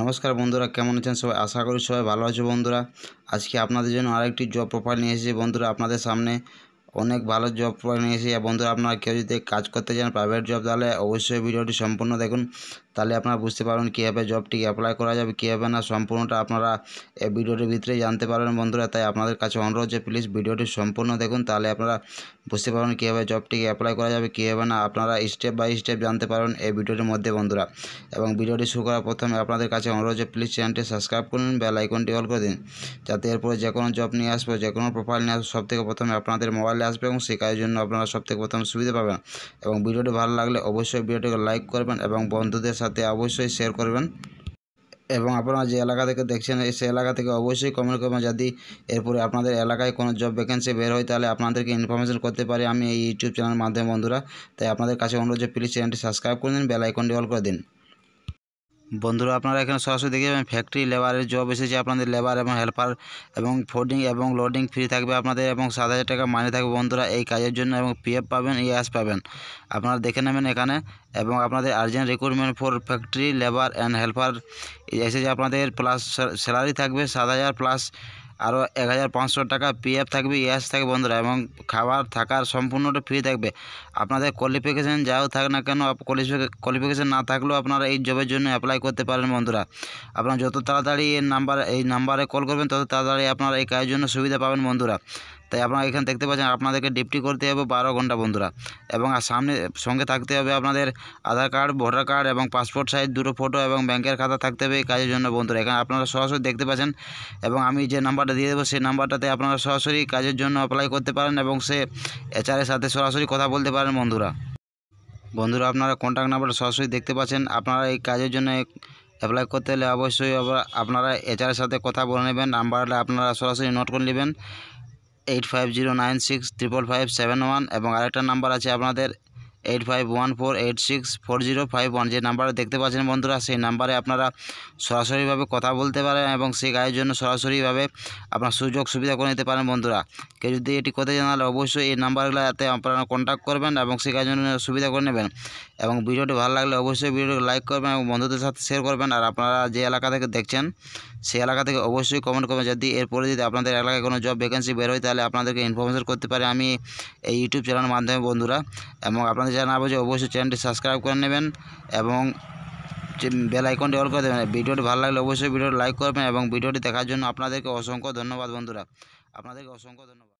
নমস্কার বন্ধুরা কেমন আছেন সবাই আশা করি সবাই ভালো আছো বন্ধুরা আজকে আপনাদের জন্য আরেকটি জব প্রোফাইল নিয়ে এসেছি বন্ধুরা আপনাদের সামনে অনেক ভালো জব প্রোফাইল নিয়ে এসেছি বন্ধুরা আপনারা কেউ যদি কাজ করতে চান প্রাইভেট জব তাহলে অবশ্যই ভিডিওটি সম্পূর্ণ দেখুন তাহলে আপনারা বুঝতে পারবেন কীভাবে জবটি অ্যাপ্লাই করা যাবে কীভাবে না সম্পূর্ণটা আপনারা এই ভিডিওটির ভিতরেই জানতে পারবেন বন্ধুরা তাই আপনাদের কাছে অনুরোধ যে প্লিজ ভিডিওটি সম্পূর্ণ দেখুন তাহলে আপনারা বুঝতে পারবেন কীভাবে জবটিকে অ্যাপ্লাই করা যাবে কীভাবে না আপনারা স্টেপ বাই স্টেপ জানতে পারবেন এই ভিডিওটির মধ্যে বন্ধুরা এবং ভিডিওটি শুরু করার প্রথমে আপনাদের কাছে অনুরোধ যে প্লিজ চ্যানেলটি সাবস্ক্রাইব করুন বেল আইকনটি অল করে দিন যাতে এরপরে যে কোনো জব নিয়ে আসবে যে কোনো প্রোফাইল নিয়ে আসবে সবথেকে প্রথমে আপনাদের মোবাইলে আসবে এবং শেখার জন্য আপনারা সবথেকে প্রথম সুবিধা পাবেন এবং ভিডিওটি ভালো লাগলে অবশ্যই ভিডিওটিকে লাইক করবেন এবং বন্ধুদের সাথে সাথে অবশ্যই শেয়ার করবেন এবং আপনারা যে এলাকা থেকে দেখছেন সে এলাকা থেকে অবশ্যই কমেন্ট করবেন যদি এরপরে আপনাদের এলাকায় কোনো জব ভ্যাকেন্সি বের হয় তাহলে আপনাদেরকে ইনফরমেশন করতে পারি আমি এই ইউটিউব চ্যানেলের মাধ্যমে বন্ধুরা তাই আপনাদের কাছে অনুরোধ যে প্লিজ চ্যানেলটি সাবস্ক্রাইব করে দিন বেল আইকনটি অল করে দিন বন্ধুরা আপনারা এখানে সরাসরি দেখে যাবেন ফ্যাক্টরি লেবারের জব এসেছে আপনাদের লেবার এবং হেল্পার এবং ফোর্ডিং এবং লোডিং ফ্রি থাকবে আপনাদের এবং সাত হাজার টাকা মাইনে থাকবে বন্ধুরা এই কাজের জন্য এবং এফ পাবেন ইয়াস e পাবেন আপনারা দেখে নেবেন এখানে এবং আপনাদের urgent recruitment for factory labour and helper এসেছে আপনাদের প্লাস স্যালারি থাকবে সাত হাজার প্লাস আরও এক হাজার পাঁচশো টাকা পিএফ থাকবে ইয়াস থাকবে বন্ধুরা এবং খাবার থাকার সম্পূর্ণটা ফ্রি থাকবে আপনাদের কোয়ালিফিকেশান যাও থাক না কেন কোয়ালিফিকেশান না থাকলেও আপনারা এই জবের জন্য অ্যাপ্লাই করতে পারেন বন্ধুরা আপনারা যত তাড়াতাড়ি এই নাম্বার এই নাম্বারে কল করবেন তত তাড়াতাড়ি আপনারা এই কাজের জন্য সুবিধা পাবেন বন্ধুরা তাই আপনারা এখানে দেখতে পাচ্ছেন আপনাদেরকে ডিপটি করতে হবে বারো ঘন্টা বন্ধুরা এবং সামনে সঙ্গে থাকতে হবে আপনাদের আধার কার্ড ভোটার কার্ড এবং পাসপোর্ট সাইজ দুটো ফটো এবং ব্যাংকের খাতা থাকতে হবে এই কাজের জন্য বন্ধুরা এখানে আপনারা সরাসরি দেখতে পাচ্ছেন এবং আমি যে নাম্বারটা দিয়ে দেবো সেই নাম্বারটাতে আপনারা সরাসরি কাজের জন্য অ্যাপ্লাই করতে পারেন এবং সে এচআরের সাথে সরাসরি কথা বলতে পারেন বন্ধুরা বন্ধুরা আপনারা কন্ট্যাক্ট নাম্বারটা সরাসরি দেখতে পাচ্ছেন আপনারা এই কাজের জন্য অ্যাপ্লাই করতে হলে অবশ্যই আপনারা এচআরের সাথে কথা বলে নেবেন নাম্বারটা আপনারা সরাসরি নোট করে নেবেন eight five zero nine six triple five seven one এবং আরেকটা নাম্বার আছে আপনাদের eight five one four eight six four zero five one যে নাম্বারটা দেখতে পাচ্ছেন বন্ধুরা সেই নাম্বারে আপনারা সরাসরিভাবে কথা বলতে পারেন এবং সেই গায়ের জন্য সরাসরিভাবে আপনার সুযোগ সুবিধা করে নিতে পারেন বন্ধুরা কেউ যদি এটি করতে চান তাহলে অবশ্যই এই নাম্বারগুলোতে আপনারা কন্ট্যাক্ট করবেন এবং সেই গায়ের জন্য সুবিধা করে নেবেন এবং ভিডিওটি ভালো লাগলে অবশ্যই ভিডিওটি লাইক করবেন এবং বন্ধুদের সাথে শেয়ার করবেন আর আপনারা যে এলাকা থেকে দেখছেন সেই এলাকা থেকে অবশ্যই কমেন্ট করবেন যদি এরপরে যদি আপনাদের এলাকায় কোনো জব ভ্যাকেন্সি বের হয় তাহলে আপনাদেরকে ইনফরমেশন করতে পারে আমি এই ইউটিউব চ্যানেলের মাধ্যমে বন্ধুরা এবং আপনাদের আপনাদের যা না বোঝে অবশ্যই চ্যানেলটি সাবস্ক্রাইব করে নেবেন এবং বেল আইকনটি অল করে দেবেন ভিডিওটি ভালো লাগলে অবশ্যই ভিডিওটি লাইক করবেন এবং ভিডিওটি দেখার জন্য আপনাদেরকে অসংখ্য ধন্যবাদ বন্ধুরা আপনাদেরকে অসংখ্য ধন্যবাদ